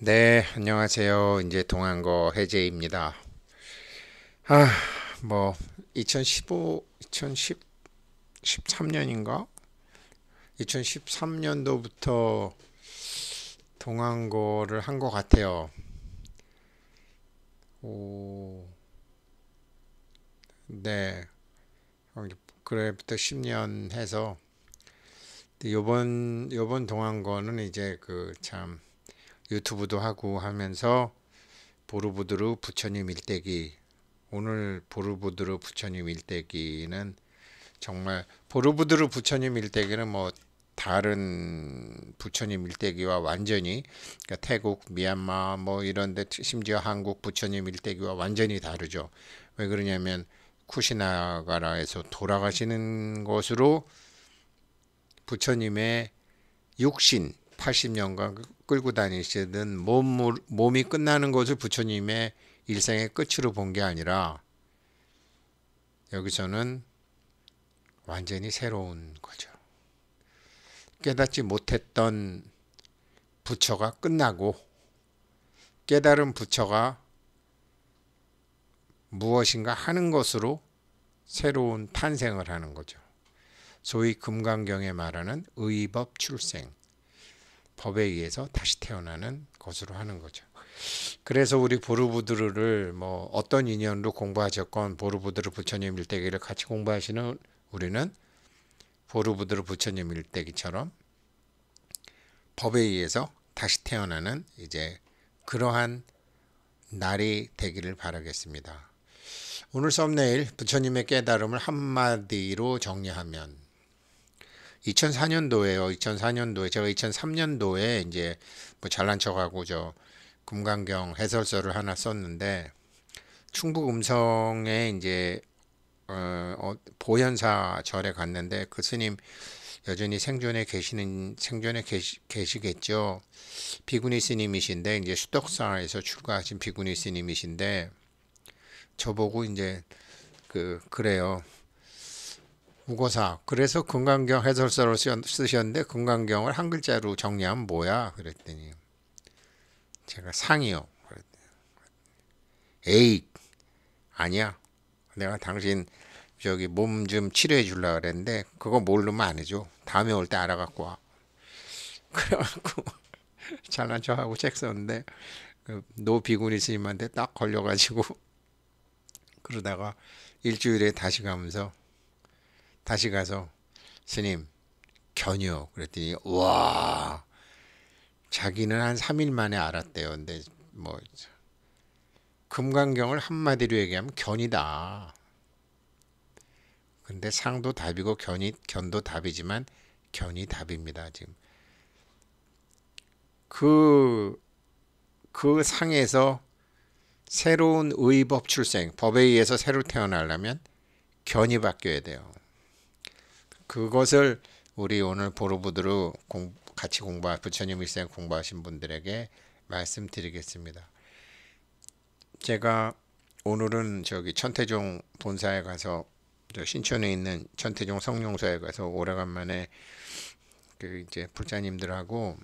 네, 안녕하세요. 이제 동안거 해제입니다. 아, 뭐 2015, 2010, 13년인가? 2013년도부터 동안거를 한 것 같아요. 오, 네. 어, 그래부터 10년 해서 요번 요번 동안거는 이제 그참 유튜브도 하고 하면서 보르부드르 부처님 일대기 오늘 보르부드르 부처님 일대기는 정말 보르부드르 부처님 일대기는 뭐 다른 부처님 일대기와 완전히 그러니까 태국, 미얀마 뭐 이런데 심지어 한국 부처님 일대기와 완전히 다르죠. 왜 그러냐면 쿠시나가라에서 돌아가시는 것으로 부처님의 육신 80년간 그 끌고 다니시던 몸, 몸이 끝나는 것을 부처님의 일생의 끝으로 본 게 아니라 여기서는 완전히 새로운 거죠. 깨닫지 못했던 부처가 끝나고 깨달은 부처가 무엇인가 하는 것으로 새로운 탄생을 하는 거죠. 소위 금강경에 말하는 의법 출생. 법에 의해서 다시 태어나는 것으로 하는 거죠. 그래서 우리 보르부드르를 뭐 어떤 인연으로 공부하셨건 보르부드르 부처님 일대기를 같이 공부하시는 우리는 보르부드르 부처님 일대기처럼 법에 의해서 다시 태어나는 이제 그러한 날이 되기를 바라겠습니다. 오늘 썸네일 부처님의 깨달음을 한마디로 정리하면 2004년도에요. 2004년도에 제가 2003년도에 이제 뭐 잘난 척하고 저 금강경 해설서를 하나 썼는데 충북 음성에 이제 어, 어 보현사 절에 갔는데 그 스님 여전히 생존에 계시는 생존에 계시, 계시겠죠. 비구니 스님이신데 이제 수덕사에서 출가하신 비구니 스님이신데 저보고 이제 그 그래요. 무고사 그래서 금강경 해설서로 쓰셨는데 금강경을 한 글자로 정리하면 뭐야 그랬더니 제가 상이요 그랬더니 에이 아니야 내가 당신 저기 몸 좀 치료해 줄라 그랬는데 그거 모르면 안 해줘 다음에 올 때 알아갖고 와 그래갖고 잘난 척하고 책 썼는데 그노비군이 스님한테 딱 걸려가지고 그러다가 일주일에 다시 가면서 다시 가서 스님 견요 그랬더니 와 자기는 한 3일 만에 알았대요. 근데 뭐 금강경을 한마디로 얘기하면 견이다. 근데 상도 답이고 견이 견도 답이지만 견이 답입니다. 지금 그그 그 상에서 새로운 의법 출생, 법에 의해서 새로 태어나려면 견이 바뀌어야 돼요. 그것을 우리 오늘 보로부드로 공, 같이 공부 부처님 일생 공부하신 분들에게 말씀드리겠습니다. 제가 오늘은 저기 천태종 본사에 가서 신촌에 있는 천태종 성룡사에 가서 오래간만에 그 이제 불자님들하고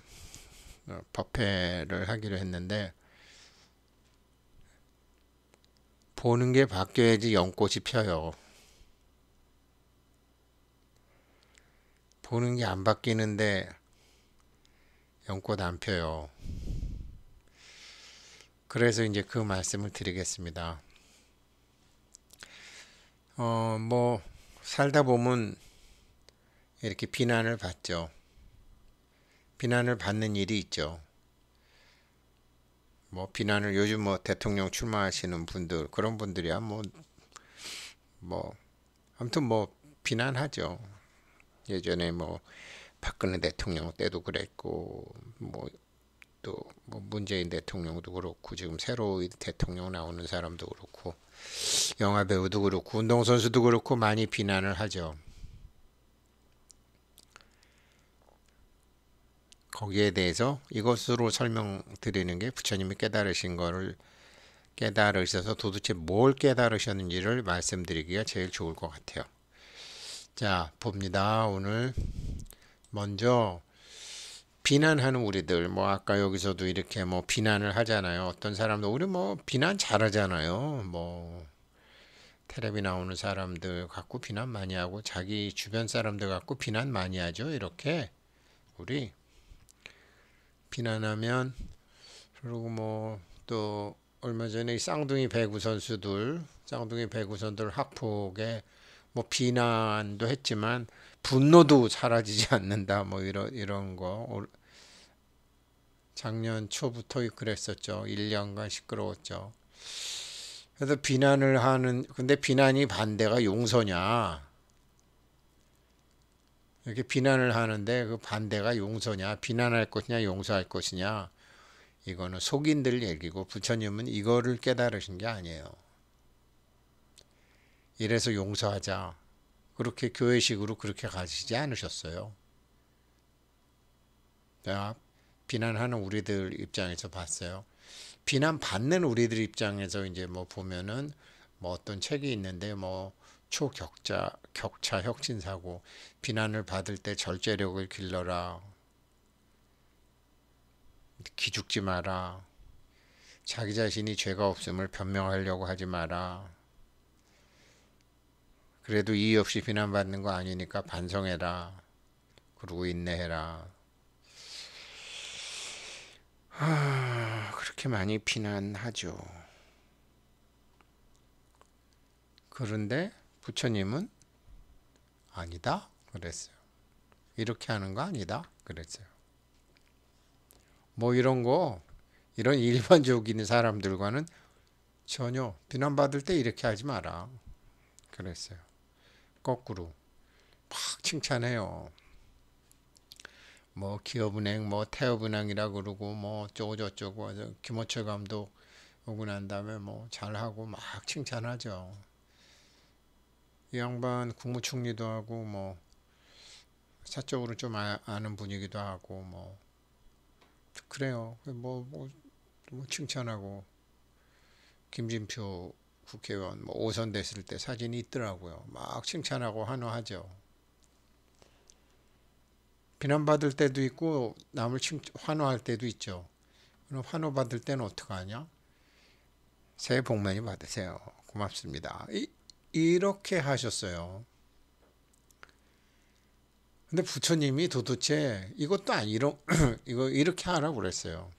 어, 법회를 하기로 했는데 보는 게 바뀌어야지 연꽃이 펴요. 보는 게 안 바뀌는데 연꽃 안 펴요. 그래서 이제 그 말씀을 드리겠습니다. 어, 뭐, 살다 보면 이렇게 비난을 받죠. 비난을 받는 일이 있죠. 뭐, 비난을 요즘 뭐 대통령 출마하시는 분들, 그런 분들이야 뭐, 뭐, 아무튼 뭐, 비난하죠. 예전에 뭐 박근혜 대통령 때도 그랬고 뭐또뭐 뭐 문재인 대통령도 그렇고 지금 새로 대통령 나오는 사람도 그렇고 영화 배우도 그렇고 운동 선수도 그렇고 많이 비난을 하죠. 거기에 대해서 이것으로 설명드리는 게 부처님이 깨달으신 거를 깨달으셔서 도대체 뭘 깨달으셨는지를 말씀드리기가 제일 좋을 것 같아요. 자, 봅니다. 오늘 먼저 비난하는 우리들 뭐 아까 여기서도 이렇게 뭐 비난을 하잖아요. 어떤 사람도 우리 뭐 비난 잘하잖아요. 뭐 테레비 나오는 사람들 갖고 비난 많이 하고 자기 주변 사람들 갖고 비난 많이 하죠. 이렇게 우리 비난하면 그리고 뭐 또 얼마 전에 쌍둥이 배구 선수들 쌍둥이 배구 선수들 학폭에 뭐 비난도 했지만 분노도 사라지지 않는다 뭐 이런 이런 거 작년 초부터 그랬었죠. 1년간 시끄러웠죠. 그래서 비난을 하는 근데 비난이 반대가 용서냐? 이렇게 비난을 하는데 그 반대가 용서냐, 비난할 것이냐, 용서할 것이냐 이거는 속인들 얘기고 부처님은 이거를 깨달으신 게 아니에요. 이래서 용서하자. 그렇게 교회식으로 그렇게 가시지 않으셨어요. 비난하는 우리들 입장에서 봤어요. 비난 받는 우리들 입장에서 이제 뭐 보면은 뭐 어떤 책이 있는데 뭐 초격자 격차 혁신 사고 비난을 받을 때 절제력을 길러라 기죽지 마라 자기 자신이 죄가 없음을 변명하려고 하지 마라 그래도 이유 없이 비난받는 거 아니니까 반성해라. 그러고 인내해라. 아, 그렇게 많이 비난하죠. 그런데 부처님은 아니다 그랬어요. 이렇게 하는 거 아니다 그랬어요. 뭐 이런 거 이런 일반적인 사람들과는 전혀 비난받을 때 이렇게 하지 마라 그랬어요. 거꾸로 막 칭찬해요. 뭐 기업은행, 뭐 태업은행이라 그러고 뭐어쩌고저쩌 김호철 감독 오고 난 다음에 뭐 잘하고 막 칭찬하죠. 이 양반 국무총리도 하고 뭐 사적으로 좀 아, 는 분이기도 하고 뭐 그래요. 뭐, 뭐, 뭐 칭찬하고 김진표 국회의원 뭐 5선 됐을 때 사진이 있더라고요. 막 칭찬하고 환호하죠. 비난받을 때도 있고 남을 칭, 환호할 때도 있죠. 그럼 환호받을 때는 어떡하냐? 새해 복 많이 받으세요. 고맙습니다. 이, 이렇게 하셨어요. 근데 부처님이 도대체 이것도 아니로 이거 이렇게 하라고 그랬어요.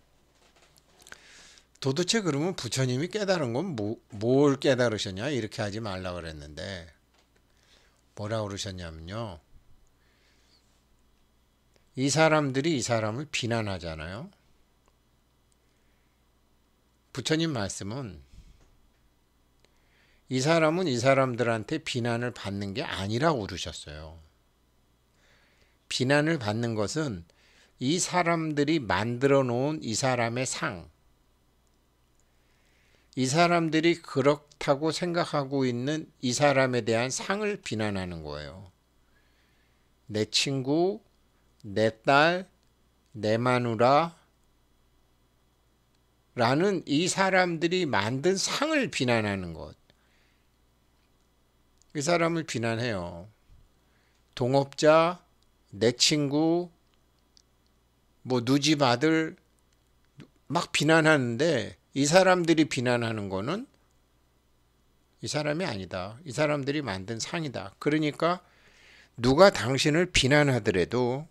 도대체 그러면 부처님이 깨달은 건뭘 뭐, 깨달으셨냐 이렇게 하지 말라 그랬는데 뭐라 그러셨냐면요. 이 사람들이 이 사람을 비난하잖아요. 부처님 말씀은 이 사람은 이 사람들한테 비난을 받는 게 아니라고 그러셨어요. 비난을 받는 것은 이 사람들이 만들어 놓은 이 사람의 상, 이 사람들이 그렇다고 생각하고 있는 이 사람에 대한 상을 비난하는 거예요. 내 친구, 내 딸, 내 마누라 라는 이 사람들이 만든 상을 비난하는 것. 이 사람을 비난해요. 동업자, 내 친구, 뭐 누집 아들 막 비난하는데 이 사람들이 비난하는 거는 이 사람이 아니다. 이 사람들이 만든 상이다. 그러니까 누가 당신을 비난하더라도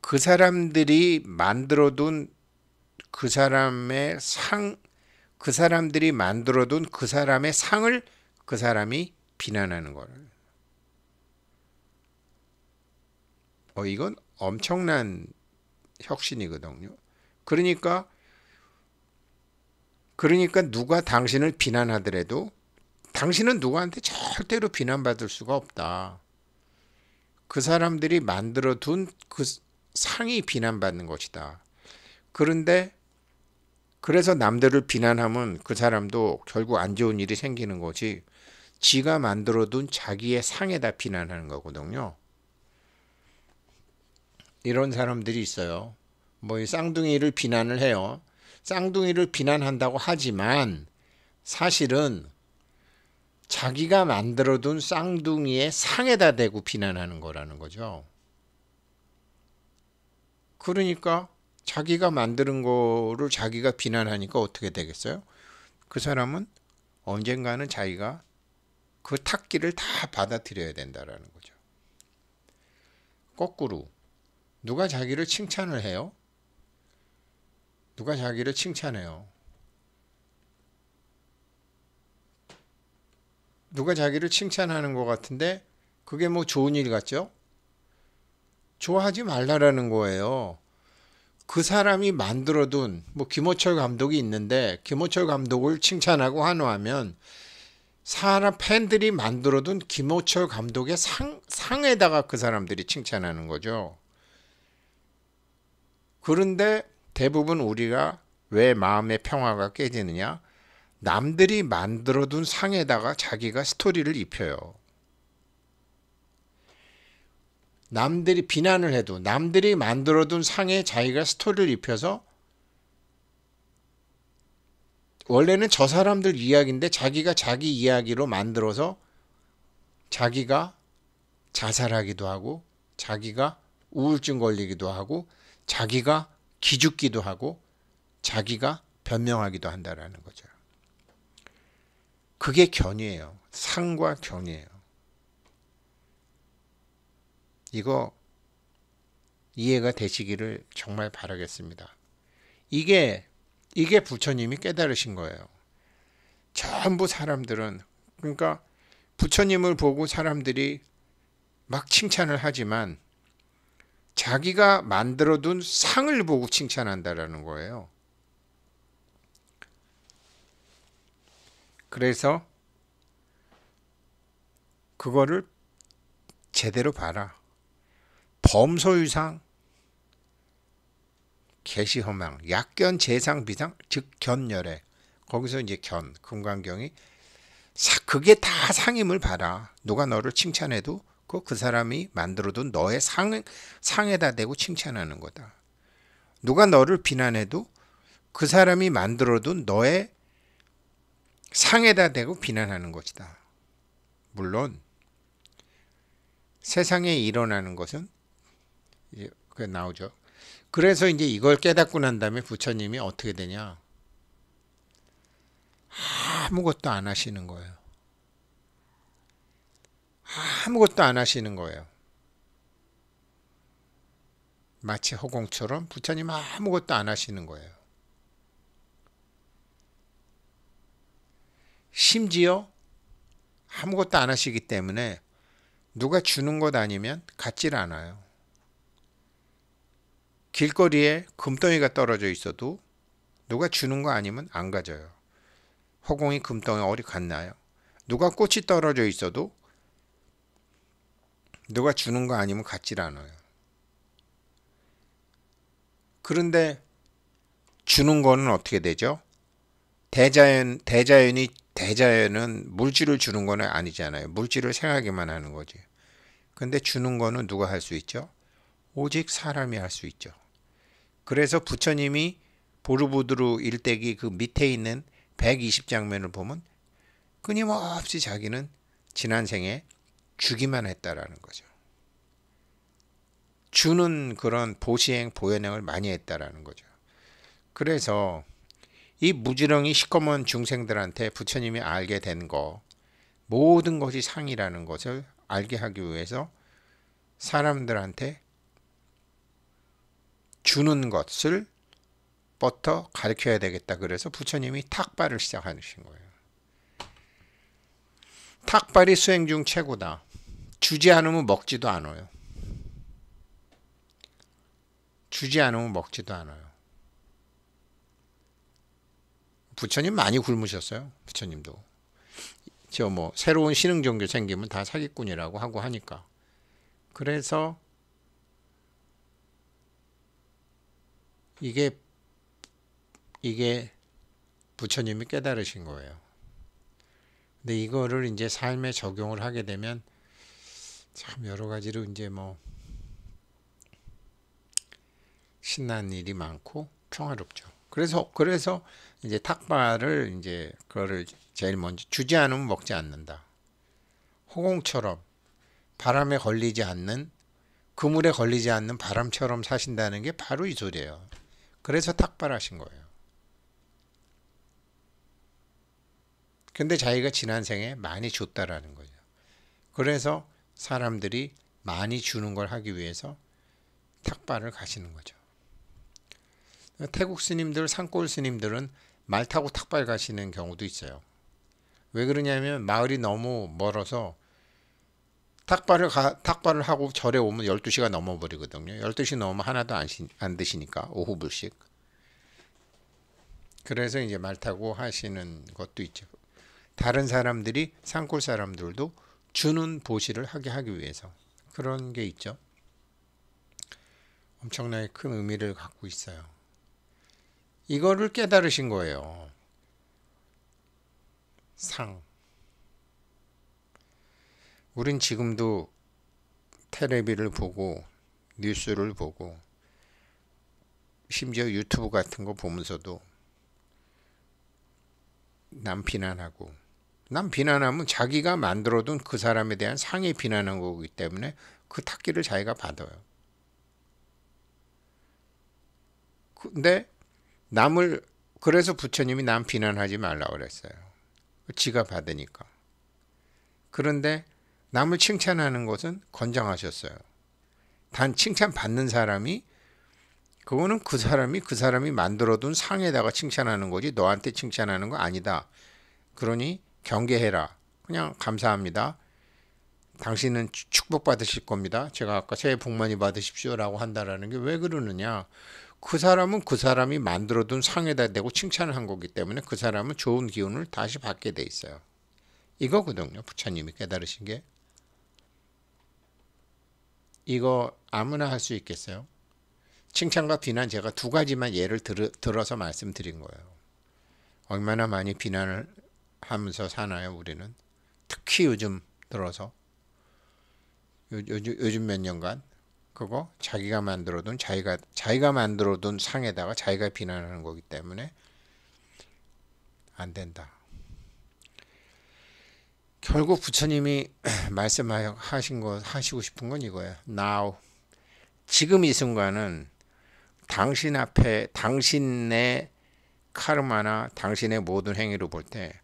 그 사람들이 만들어둔 그 사람의 상, 그 사람들이 만들어둔 그 사람의 상을 그 사람이 비난하는 거를. 어, 이건 엄청난 혁신이거든요. 그러니까 그러니까 누가 당신을 비난하더라도 당신은 누구한테 절대로 비난받을 수가 없다. 그 사람들이 만들어 둔그 상이 비난받는 것이다. 그런데 그래서 남들을 비난하면 그 사람도 결국 안 좋은 일이 생기는 거지. 지가 만들어 둔 자기의 상에다 비난하는 거거든요. 이런 사람들이 있어요. 뭐 이 쌍둥이를 비난을 해요. 쌍둥이를 비난한다고 하지만 사실은 자기가 만들어둔 쌍둥이의 상에다 대고 비난하는 거라는 거죠. 그러니까 자기가 만드는 거를 자기가 비난하니까 어떻게 되겠어요? 그 사람은 언젠가는 자기가 그 탁기를 다 받아들여야 된다라는 거죠. 거꾸로 누가 자기를 칭찬을 해요? 누가 자기를 칭찬해요? 누가 자기를 칭찬하는 것 같은데 그게 뭐 좋은 일 같죠? 좋아하지 말라라는 거예요. 그 사람이 만들어둔 뭐 김호철 감독이 있는데 김호철 감독을 칭찬하고 한화하면 사람 팬들이 만들어둔 김호철 감독의 상, 상에다가 그 사람들이 칭찬하는 거죠. 그런데 대부분 우리가 왜 마음의 평화가 깨지느냐? 남들이 만들어둔 상에다가 자기가 스토리를 입혀요. 남들이 비난을 해도 남들이 만들어둔 상에 자기가 스토리를 입혀서 원래는 저 사람들 이야기인데 자기가 자기 이야기로 만들어서 자기가 자살하기도 하고 자기가 우울증 걸리기도 하고 자기가 기죽기도 하고 자기가 변명하기도 한다라는 거죠. 그게 견이에요. 상과 견이에요. 이거 이해가 되시기를 정말 바라겠습니다. 이게 이게 부처님이 깨달으신 거예요. 전부 사람들은 그러니까 부처님을 보고 사람들이 막 칭찬을 하지만 자기가 만들어둔 상을 보고 칭찬한다라는 거예요. 그래서 그거를 제대로 봐라. 범소유상, 개시허망, 약견, 재상, 비상, 즉견열에 거기서 이제 견, 금강경이 사, 그게 다 상임을 봐라. 누가 너를 칭찬해도 않고 그 사람이 만들어둔 너의 상, 상에다 대고 칭찬하는 거다. 누가 너를 비난해도 그 사람이 만들어둔 너의 상에다 대고 비난하는 것이다. 물론 세상에 일어나는 것은 그게 나오죠. 그래서 이제 이걸 깨닫고 난 다음에 부처님이 어떻게 되냐? 아무것도 안 하시는 거예요. 아무것도 안 하시는 거예요. 마치 허공처럼 부처님 아무것도 안 하시는 거예요. 심지어 아무것도 안 하시기 때문에 누가 주는 것 아니면 갖질 않아요. 길거리에 금덩이가 떨어져 있어도 누가 주는 거 아니면 안 가져요. 허공이 금덩이 어디 갔나요? 누가 꽃이 떨어져 있어도 누가 주는 거 아니면 갖질 않아요. 그런데 주는 거는 어떻게 되죠? 대자연, 대자연이, 대자연은 물질을 주는 거는 아니잖아요. 물질을 생하기만 하는 거지. 근데 주는 거는 누가 할 수 있죠? 오직 사람이 할 수 있죠. 그래서 부처님이 보르부드루 일대기 그 밑에 있는 120장면을 보면 끊임없이 자기는 지난 생에 주기만 했다라는 거죠. 주는 그런 보시행 보현행을 많이 했다라는 거죠. 그래서 이 무지렁이 시커먼 중생들한테 부처님이 알게 된 거 모든 것이 상이라는 것을 알게 하기 위해서 사람들한테 주는 것을 버터 가르쳐야 되겠다 그래서 부처님이 탁발을 시작하신 거예요. 탁발이 수행 중 최고다. 주지 않으면 먹지도 않아요. 주지 않으면 먹지도 않아요. 부처님 많이 굶으셨어요. 부처님도. 저 뭐 새로운 신흥 종교 생기면 다 사기꾼이라고 하고 하니까. 그래서 이게 이게 부처님이 깨달으신 거예요. 근데 이거를 이제 삶에 적용을 하게 되면 참 여러 가지로 이제 뭐 신난 일이 많고 평화롭죠. 그래서 그래서 이제 탁발을 이제 그거를 제일 먼저 주지 않으면 먹지 않는다. 호공처럼 바람에 걸리지 않는 그물에 걸리지 않는 바람처럼 사신다는 게 바로 이 소리예요. 그래서 탁발하신 거예요. 근데 자기가 지난 생에 많이 줬다라는 거죠. 그래서 사람들이 많이 주는 걸 하기 위해서 탁발을 가시는 거죠. 태국 스님들, 산골 스님들은 말 타고 탁발 가시는 경우도 있어요. 왜 그러냐면 마을이 너무 멀어서 탁발을 가, 탁발을 하고 절에 오면 12시가 넘어 버리거든요. 12시 넘으면 하나도 안, 시, 안 드시니까 오후불씩. 그래서 이제 말 타고 하시는 것도 있죠. 다른 사람들이 산골 사람들도 주는 보시를 하게 하기 위해서 그런 게 있죠. 엄청나게 큰 의미를 갖고 있어요. 이거를 깨달으신 거예요. 상. 우린 지금도 테레비를 보고 뉴스를 보고 심지어 유튜브 같은 거 보면서도 남 비난하고 난 비난하면 자기가 만들어둔 그 사람에 대한 상해 비난한 거기 때문에 그 탁기를 자기가 받아요. 근데 남을 그래서 부처님이 난 비난하지 말라 그랬어요. 지가 받으니까. 그런데 남을 칭찬하는 것은 권장하셨어요. 단 칭찬 받는 사람이 그거는 그 사람이 그 사람이 만들어둔 상에다가 칭찬하는 거지 너한테 칭찬하는 거 아니다. 그러니 경계해라. 그냥 감사합니다. 당신은 축복받으실 겁니다. 제가 아까 새해 복 많이 받으십시오라고 한다라는 게 왜 그러느냐? 그 사람은 그 사람이 만들어둔 상에다 대고 칭찬을 한 거기 때문에 그 사람은 좋은 기운을 다시 받게 돼 있어요. 이거거든요. 부처님이 깨달으신 게. 이거 아무나 할 수 있겠어요? 칭찬과 비난 제가 두 가지만 예를 들어, 서 말씀드린 거예요. 얼마나 많이 비난을 하면서 사나요 우리는 특히 요즘 들어서 요, 요즘, 요즘 몇 년간 그거 자기가 만들어둔 자기가 자기가 만들어둔 상에다가 자기가 비난하는 거기 때문에 안 된다. 결국 부처님이 말씀하신 거 하시고 싶은 건 이거예요. Now 지금 이 순간은 당신 앞에 당신의 카르마나 당신의 모든 행위로 볼때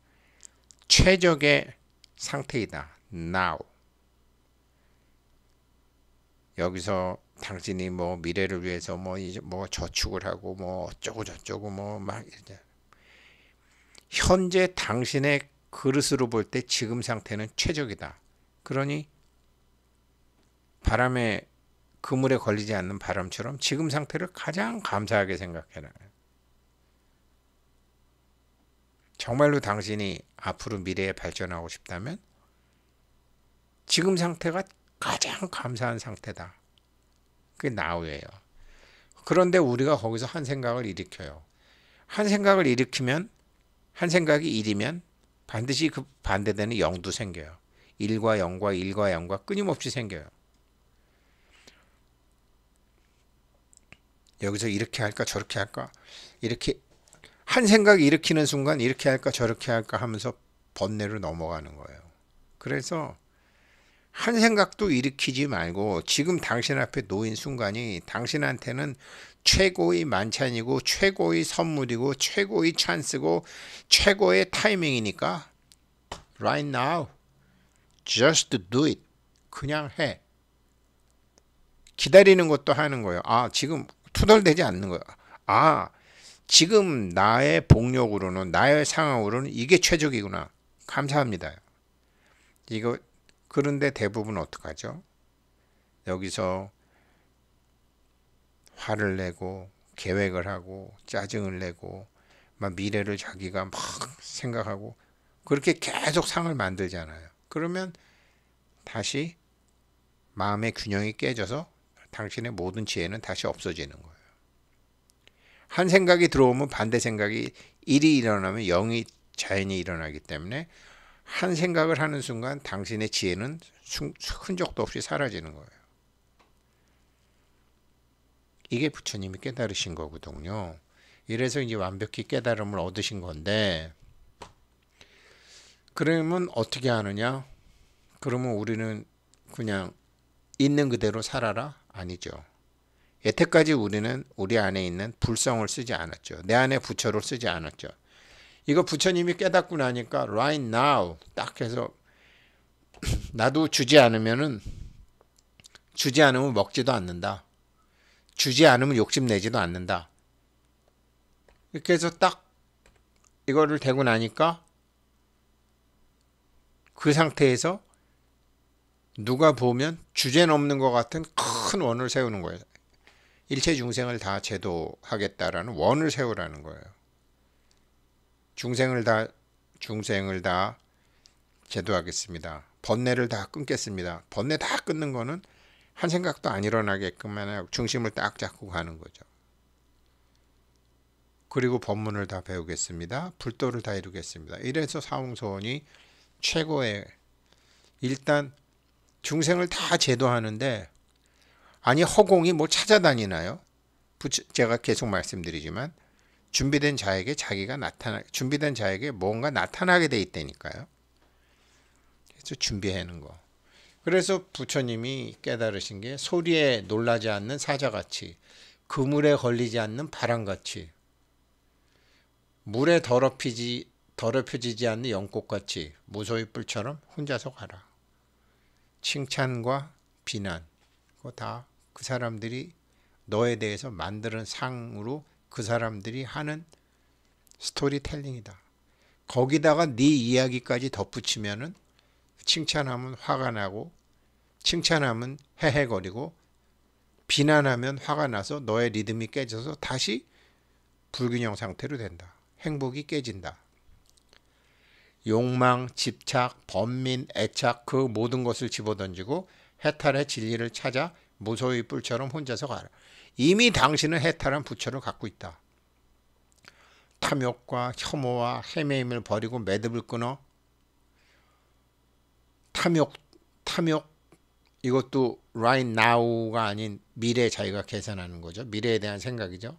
최적의 상태이다. now. 여기서 당신이 뭐 미래를 위해서 뭐, 뭐 저축을 하고 뭐 어쩌고 저쩌고 뭐막 현재 당신의 그릇으로 볼 때 지금 상태는 최적이다. 그러니 바람에 그물에 걸리지 않는 바람처럼 지금 상태를 가장 감사하게 생각해라. 정말로 당신이 앞으로 미래에 발전하고 싶다면 지금 상태가 가장 감사한 상태다. 그게 나우예요. 그런데 우리가 거기서 한 생각을 일으켜요. 한 생각을 일으키면 한 생각이 일이면 반드시 그 반대되는 영도 생겨요. 일과영과일과영과 끊임없이 생겨요. 여기서 이렇게 할까 저렇게 할까 이렇게 한 생각 일으키는 순간 이렇게 할까 저렇게 할까 하면서 번뇌로 넘어가는 거예요. 그래서 한 생각도 일으키지 말고 지금 당신 앞에 놓인 순간이 당신한테는 최고의 만찬이고 최고의 선물이고 최고의 찬스고 최고의 타이밍이니까 right now just do it 그냥 해 기다리는 것도 하는 거예요 아 지금 투덜대지 않는 거예요 아 지금 나의 복력으로는 나의 상황으로는 이게 최적이구나. 감사합니다. 이거 그런데 대부분 어떡하죠? 여기서 화를 내고 계획을 하고 짜증을 내고 막 미래를 자기가 막 생각하고 그렇게 계속 상을 만들잖아요. 그러면 다시 마음의 균형이 깨져서 당신의 모든 지혜는 다시 없어지는 거예요. 한 생각이 들어오면 반대 생각이 일이 일어나면 영이 자연히 일어나기 때문에 한 생각을 하는 순간 당신의 지혜는 흔적도 없이 사라지는 거예요. 이게 부처님이 깨달으신 거거든요. 이래서 이제 완벽히 깨달음을 얻으신 건데 그러면 어떻게 하느냐? 그러면 우리는 그냥 있는 그대로 살아라? 아니죠. 여태까지 우리는 우리 안에 있는 불성을 쓰지 않았죠. 내 안에 부처를 쓰지 않았죠. 이거 부처님이 깨닫고 나니까 right now 딱 해서 나도 주지 않으면은 주지 않으면 먹지도 않는다. 주지 않으면 욕심 내지도 않는다. 이렇게 해서 딱 이거를 대고 나니까 그 상태에서 누가 보면 주제 는없는것 같은 큰 원을 세우는 거예요. 일체 중생을 다 제도하겠다라는 원을 세우라는 거예요. 중생을 다 중생을 다 제도하겠습니다. 번뇌를 다 끊겠습니다. 번뇌 다 끊는 거는 한 생각도 안 일어나게끔만 하고 중심을 딱 잡고 가는 거죠. 그리고 법문을 다 배우겠습니다. 불도를 다 이루겠습니다. 이래서 사홍소원이 최고의 일단 중생을 다 제도하는데 아니 허공이 뭐 찾아다니나요? 부처, 제가 계속 말씀드리지만 준비된 자에게 자기가 나타나 준비된 자에게 뭔가 나타나게 돼 있다니까요. 그래서 준비하는 거. 그래서 부처님이 깨달으신 게 소리에 놀라지 않는 사자같이 그물에 걸리지 않는 바람같이 물에 더럽히지 더럽혀지지 않는 연꽃같이 무소의 뿔처럼 혼자서 가라. 칭찬과 비난 그거 다그 사람들이 너에 대해서 만드는 상으로 그 사람들이 하는 스토리텔링이다. 거기다가 네 이야기까지 덧붙이면은 칭찬하면 화가 나고 칭찬하면 헤헤거리고 비난하면 화가 나서 너의 리듬이 깨져서 다시 불균형 상태로 된다. 행복이 깨진다. 욕망, 집착, 번민, 애착 그 모든 것을 집어던지고 해탈의 진리를 찾아 무소의 뿔처럼 혼자서 가라. 이미 당신은 해탈한 부처를 갖고 있다. 탐욕과 혐오와 헤매임을 버리고 매듭을 끊어 탐욕 탐욕 이것도 right now가 아닌 미래 자기가 계산하는 거죠. 미래에 대한 생각이죠.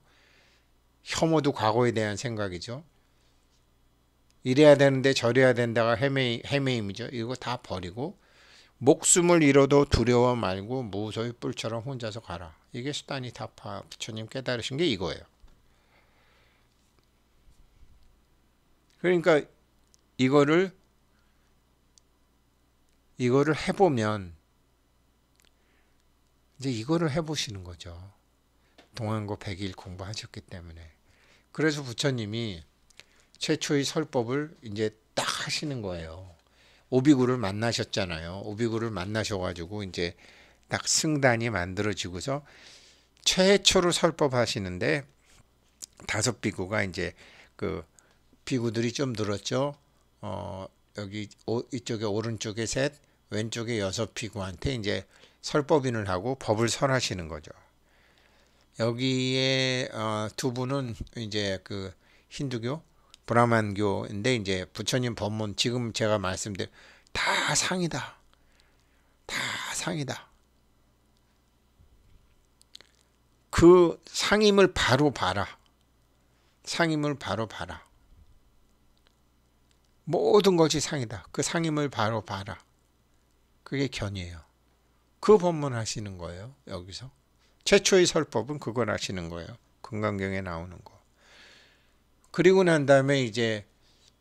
혐오도 과거에 대한 생각이죠. 이래야 되는데 저래야 된다가 헤매, 헤매임이죠. 이거 다 버리고 목숨을 잃어도 두려워 말고 무소의 뿔처럼 혼자서 가라. 이게 수단이타파 부처님 깨달으신 게 이거예요. 그러니까 이거를 이거를 해보면 이제 이거를 해보시는 거죠. 동안고 100일 공부하셨기 때문에. 그래서 부처님이 최초의 설법을 이제 딱 하시는 거예요. 오비구를 만나셨잖아요. 오비구를 만나셔가지고 이제 딱 승단이 만들어지고서 최초로 설법하시는데 다섯 비구가 이제 그 비구들이 좀 늘었죠. 어 여기 오, 이쪽에 오른쪽에 셋, 왼쪽에 여섯 비구한테 이제 설법인을 하고 법을 설하시는 거죠. 여기에 어, 두 분은 이제 그 힌두교 브라만교인데 이제 부처님 법문 지금 제가 말씀드린 다 상이다. 다 상이다. 그 상임을 바로 봐라. 상임을 바로 봐라. 모든 것이 상이다. 그 상임을 바로 봐라. 그게 견이에요. 그 법문 하시는 거예요. 여기서. 최초의 설법은 그걸 하시는 거예요. 금강경에 나오는 거. 그리고 난 다음에 이제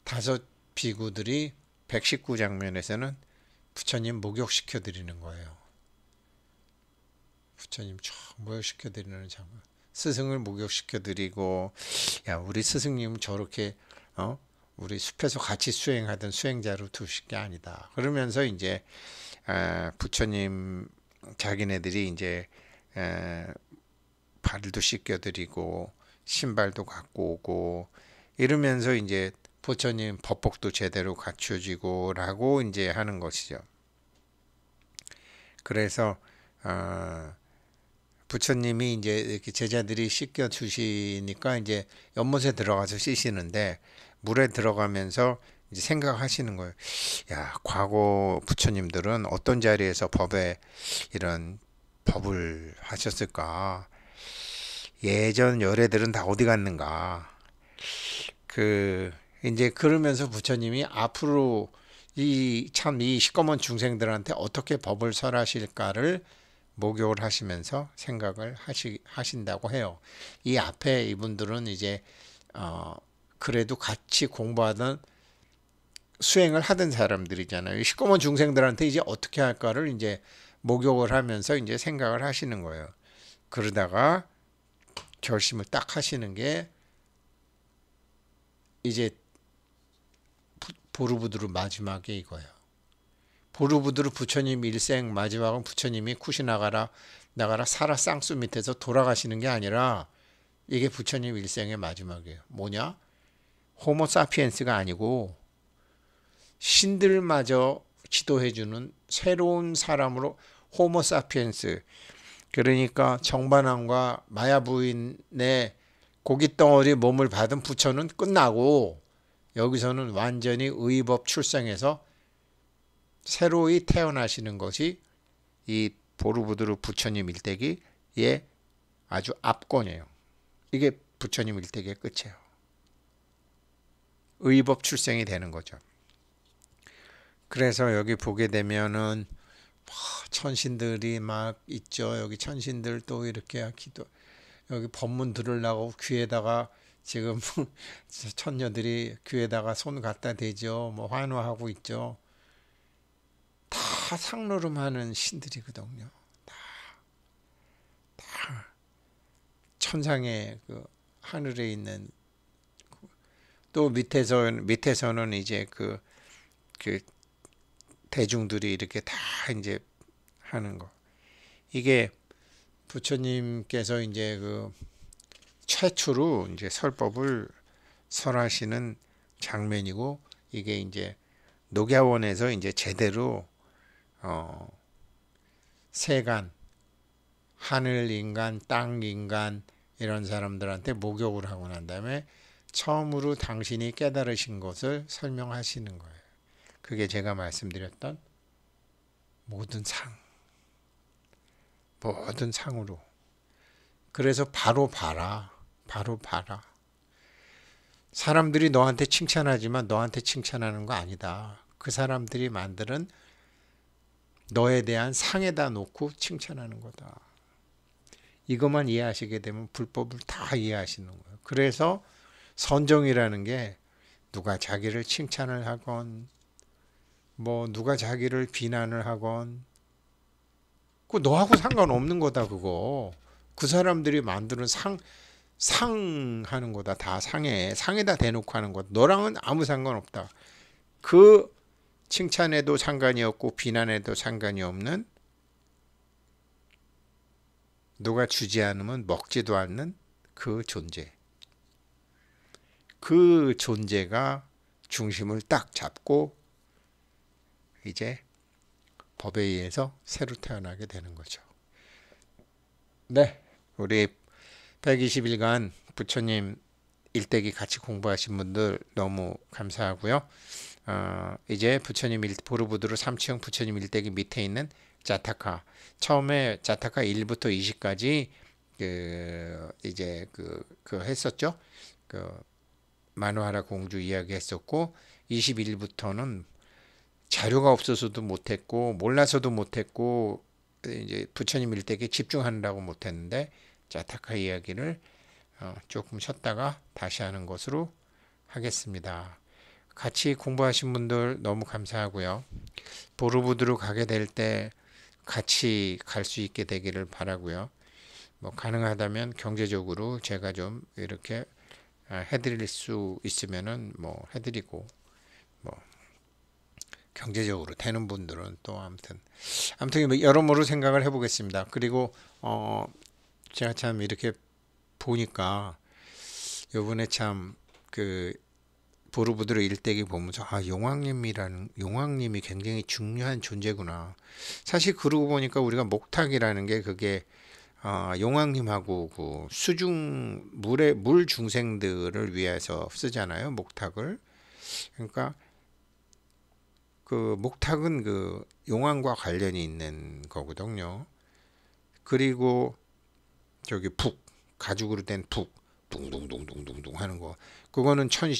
다섯 비구들이 119 장면에서는 부처님 목욕시켜 드리는 거예요. 부처님 쫙 목욕시켜 드리는 장면. 스승을 목욕시켜 드리고 야 우리 스승님 저렇게 어 우리 숲에서 같이 수행하던 수행자로 두실 게 아니다. 그러면서 이제 아, 부처님 자기네들이 이제 에, 발도 씻겨드리고 신발도 갖고 오고 이러면서 이제 부처님 법복도 제대로 갖춰지고라고 이제 하는 것이죠. 그래서 어, 부처님이 이제 이렇게 제자들이 씻겨 주시니까 이제 연못에 들어가서 씻으는데 물에 들어가면서 이제 생각하시는 거예요. 야, 과거 부처님들은 어떤 자리에서 법에 이런 법을 하셨을까? 예전 열애들은 다 어디 갔는가. 그 이제 그러면서 부처님이 앞으로 이 참이 이 시꺼먼 중생들한테 어떻게 법을 설하실까를 목욕을 하시면서 생각을 하시, 하신다고 해요. 이 앞에 이분들은 이제 어 그래도 같이 공부하던 수행을 하던 사람들이잖아요. 시꺼먼 중생들한테 이제 어떻게 할까를 이제 목욕을 하면서 이제 생각을 하시는 거예요. 그러다가 결심을 딱 하시는 게 이제 보르부드루 마지막에 이거예요. 보르부드루 부처님 일생 마지막은 부처님이 쿠시나가라 나가라 사라 쌍수 밑에서 돌아가시는 게 아니라 이게 부처님 일생의 마지막이에요. 뭐냐? 호모 사피엔스가 아니고 신들마저 지도해주는 새로운 사람으로 호모 사피엔스 그러니까 정반왕과 마야 부인의 고깃덩어리 몸을 받은 부처는 끝나고 여기서는 완전히 의법 출생해서 새로이 태어나시는 것이 이 보르부드르 부처님 일대기의 아주 압권이에요. 이게 부처님 일대기의 끝이에요. 의법 출생이 되는 거죠. 그래서 여기 보게 되면은 뭐 천신들이 막 있죠. 여기 천신들 또 이렇게 기도 여기 법문 들으려고 귀에다가 지금 천녀들이 귀에다가 손 갖다 대죠. 뭐 환호하고 있죠. 다 상노름하는 신들이거든요. 다, 다 천상에 그 하늘에 있는 그 또 밑에서 밑에서는 이제 그그 그, 그 대중들이 이렇게 다 이제 하는 거. 이게 부처님께서 이제 그 최초로 이제 설법을 설하시는 장면이고 이게 이제 녹야원에서 이제 제대로 어 세간 하늘 인간 땅 인간 이런 사람들한테 목욕을 하고 난 다음에 처음으로 당신이 깨달으신 것을 설명하시는 거예요. 그게 제가 말씀드렸던 모든 상, 모든 상으로. 그래서 바로 봐라, 바로 봐라. 사람들이 너한테 칭찬하지만 너한테 칭찬하는 거 아니다. 그 사람들이 만드는 너에 대한 상에다 놓고 칭찬하는 거다. 이것만 이해하시게 되면 불법을 다 이해하시는 거예요. 그래서 선정이라는 게 누가 자기를 칭찬을 하건 뭐 누가 자기를 비난을 하건 그 너하고 상관없는 거다 그거 그 사람들이 만드는 상 상하는 거다 다 상해 상에다 대놓고 하는 것 너랑은 아무 상관없다 그 칭찬에도 상관이 없고 비난에도 상관이 없는 누가 주지 않으면 먹지도 않는 그 존재 그 존재가 중심을 딱 잡고 이제 법에 의해서 새로 태어나게 되는 거죠. 네, 우리 120일간 부처님 일대기 같이 공부하신 분들 너무 감사하고요. 어, 이제 부처님 일, 보르부드로 3층 부처님 일대기 밑에 있는 자타카 처음에 자타카 1부터 20까지 그 이제 그, 그 했었죠. 그마누라 공주 이야기 했었고 21부터는 자료가 없어서도 못했고 몰라서도 못했고 이제 부처님 일대에 집중하느라고 못했는데 자타카 이야기를 어, 조금 쉬었다가 다시 하는 것으로 하겠습니다. 같이 공부하신 분들 너무 감사하고요. 보르부드로 가게 될 때 같이 갈 수 있게 되기를 바라고요. 뭐 가능하다면 경제적으로 제가 좀 이렇게 아, 해드릴 수 있으면은 뭐 해드리고 경제적으로 되는 분들은 또 아무튼 아무튼 뭐 여러모로 생각을 해보겠습니다. 그리고 어 제가 참 이렇게 보니까 요번에 참 그보르부드로 일대기 보면서 아 용왕님이라는 용왕님이 굉장히 중요한 존재구나. 사실 그러고 보니까 우리가 목탁이라는 게 그게 아, 용왕님하고 그 수중 물의 물 중생들을 위해서 쓰잖아요 목탁을 그러니까 그 목탁은 그 용왕과 관련이 있는 거거든요. 그리고 저기 북 가죽으로 된 북 둥둥둥둥둥둥 하는 거 그거는 천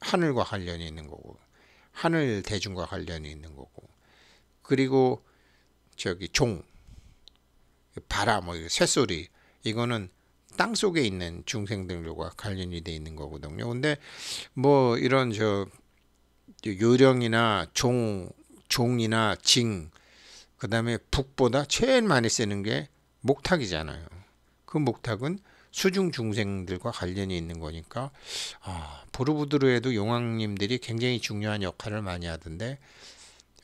하늘과 관련이 있는 거고 하늘 대중과 관련이 있는 거고 그리고 저기 종 바라 뭐 새소리 이거는 땅 속에 있는 중생들과 관련이 돼 있는 거거든요. 근데 뭐 이런 저 요령이나 종, 종이나 징, 그 다음에 북보다 제일 많이 쓰는 게 목탁이잖아요. 그 목탁은 수중 중생들과 관련이 있는 거니까 아, 보르부드르에도 용왕님들이 굉장히 중요한 역할을 많이 하던데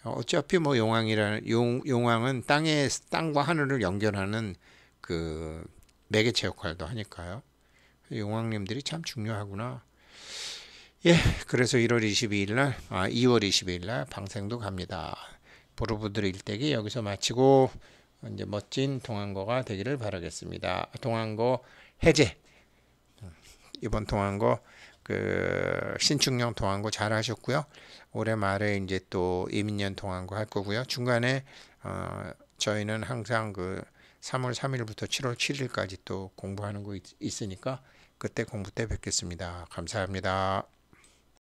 어, 어차피 뭐 용왕이라는 용, 용왕은 땅에 땅과 하늘을 연결하는 그 매개체 역할도 하니까요. 용왕님들이 참 중요하구나. 예, 그래서 1월 22일 날, 아, 2월 22일 날 방생도 갑니다. 보르부들 일대기 여기서 마치고 이제 멋진 동안거가 되기를 바라겠습니다. 동안거 해제 이번 동안거 그 신축령 동안거 잘 하셨고요. 올해 말에 이제 또 이민년 동안거 할 거고요. 중간에 어, 저희는 항상 그 3월 3일부터 7월 7일까지 또 공부하는 거 있, 있으니까 그때 공부 때 뵙겠습니다. 감사합니다.